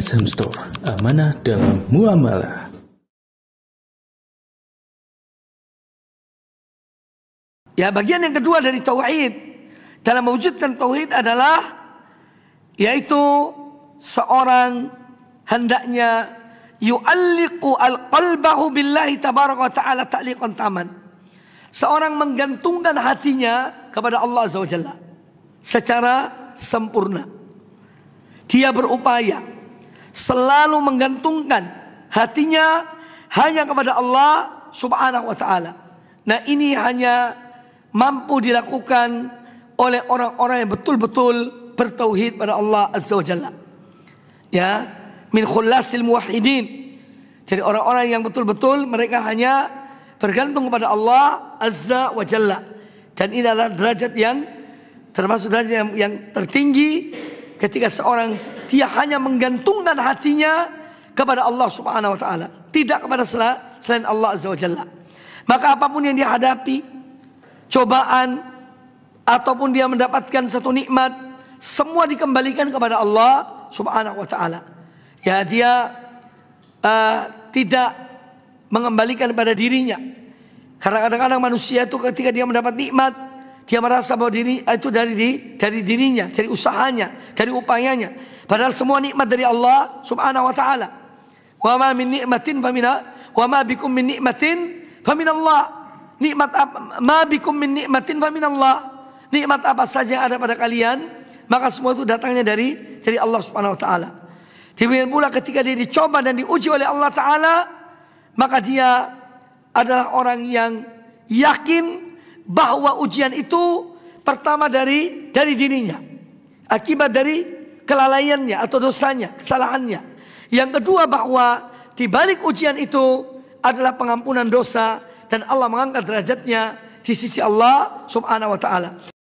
SM Store, amanah dalam muamalah. Ya, bagian yang kedua dari tauhid dalam mewujudkan tauhid adalah yaitu seorang hendaknya yu'alliqu al-qalbahu billahi tabaraka ta'ala ta'liqan taman. Seorang menggantungkan hatinya kepada Allah Azza wa Jalla secara sempurna. Dia berupaya selalu menggantungkan hatinya hanya kepada Allah Subhanahu wa taala. Nah, ini hanya mampu dilakukan oleh orang-orang yang betul-betul bertauhid pada Allah Azza wa Jalla. Ya, min khullasil muwahhidin. Jadi orang-orang yang betul-betul mereka hanya bergantung kepada Allah Azza wa Jalla. Dan ini adalah derajat yang termasuk derajat yang, yang tertinggi ketika seorang dia hanya menggantungkan hatinya kepada Allah Subhanahu wa taala, tidak kepada selain Allah Azza wa Jalla. Maka apapun yang dia hadapi, cobaan ataupun dia mendapatkan satu nikmat, semua dikembalikan kepada Allah Subhanahu wa taala. Ya dia uh, tidak mengembalikan pada dirinya. Karena kadang-kadang manusia itu ketika dia mendapat nikmat, dia merasa bahwa diri eh, itu dari di, dari dirinya, dari usahanya, dari upayanya. Padahal semua nikmat dari Allah Subhanahu wa taala. Wa ma min nikmatin famina wa ma bikum min nikmatin faminallah. Nikmat apa ma bikum min nikmatin faminallah. Nikmat apa saja yang ada pada kalian, maka semua itu datangnya dari dari Allah Subhanahu wa taala. Demikian pula ketika dia dicoba dan diuji oleh Allah taala, maka dia adalah orang yang yakin bahwa ujian itu pertama dari dari dirinya. Akibat dari kelalaiannya atau dosanya, kesalahannya. Yang kedua bahwa di balik ujian itu adalah pengampunan dosa dan Allah mengangkat derajatnya di sisi Allah Subhanahu wa taala.